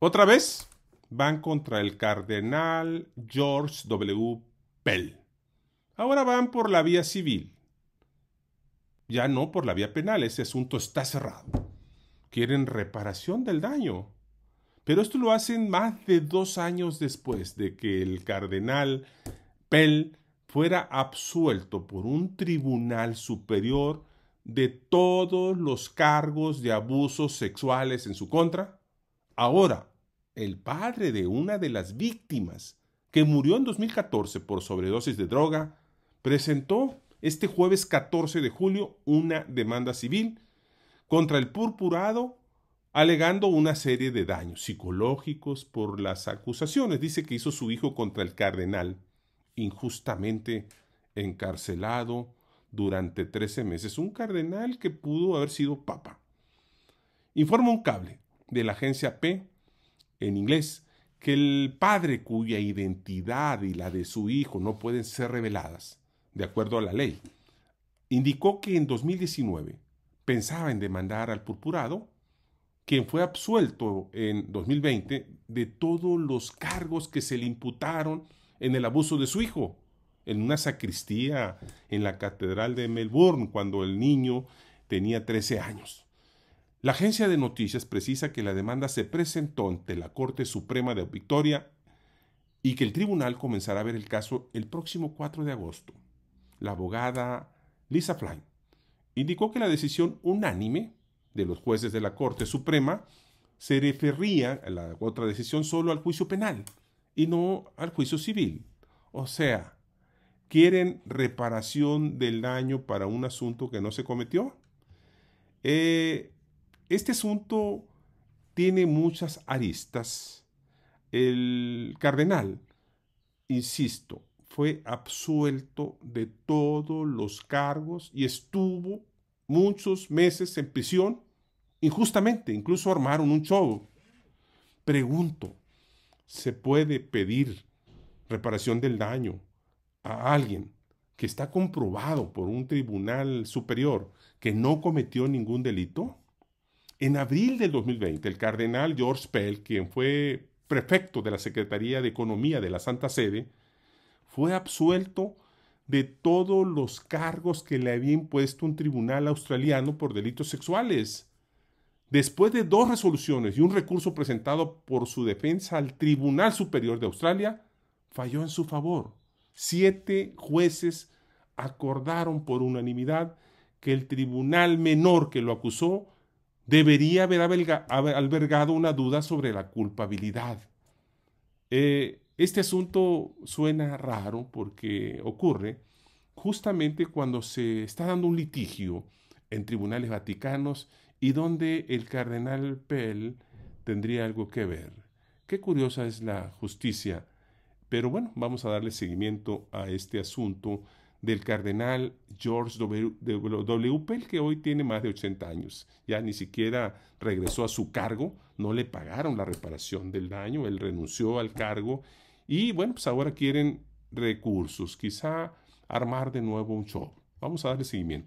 Otra vez van contra el cardenal George W. Pell. Ahora van por la vía civil. Ya no por la vía penal, ese asunto está cerrado. Quieren reparación del daño. Pero esto lo hacen más de dos años después de que el cardenal Pell fuera absuelto por un tribunal superior de todos los cargos de abusos sexuales en su contra Ahora, el padre de una de las víctimas, que murió en 2014 por sobredosis de droga, presentó este jueves 14 de julio una demanda civil contra el purpurado alegando una serie de daños psicológicos por las acusaciones, dice que hizo su hijo contra el cardenal, injustamente encarcelado durante 13 meses, un cardenal que pudo haber sido papa. Informa un cable, de la agencia P en inglés, que el padre cuya identidad y la de su hijo no pueden ser reveladas, de acuerdo a la ley, indicó que en 2019 pensaba en demandar al purpurado, quien fue absuelto en 2020 de todos los cargos que se le imputaron en el abuso de su hijo, en una sacristía en la Catedral de Melbourne, cuando el niño tenía 13 años. La agencia de noticias precisa que la demanda se presentó ante la Corte Suprema de Victoria y que el tribunal comenzará a ver el caso el próximo 4 de agosto. La abogada Lisa Flynn indicó que la decisión unánime de los jueces de la Corte Suprema se refería a la otra decisión solo al juicio penal y no al juicio civil. O sea, ¿quieren reparación del daño para un asunto que no se cometió? Eh, este asunto tiene muchas aristas. El cardenal, insisto, fue absuelto de todos los cargos y estuvo muchos meses en prisión injustamente, incluso armaron un show. Pregunto, ¿se puede pedir reparación del daño a alguien que está comprobado por un tribunal superior que no cometió ningún delito? En abril del 2020, el cardenal George Pell, quien fue prefecto de la Secretaría de Economía de la Santa Sede, fue absuelto de todos los cargos que le había impuesto un tribunal australiano por delitos sexuales. Después de dos resoluciones y un recurso presentado por su defensa al Tribunal Superior de Australia, falló en su favor. Siete jueces acordaron por unanimidad que el tribunal menor que lo acusó debería haber albergado una duda sobre la culpabilidad. Eh, este asunto suena raro porque ocurre justamente cuando se está dando un litigio en tribunales vaticanos y donde el cardenal Pell tendría algo que ver. Qué curiosa es la justicia. Pero bueno, vamos a darle seguimiento a este asunto del cardenal George W. w. Pell, que hoy tiene más de 80 años. Ya ni siquiera regresó a su cargo, no le pagaron la reparación del daño, él renunció al cargo y bueno, pues ahora quieren recursos, quizá armar de nuevo un show. Vamos a darle seguimiento.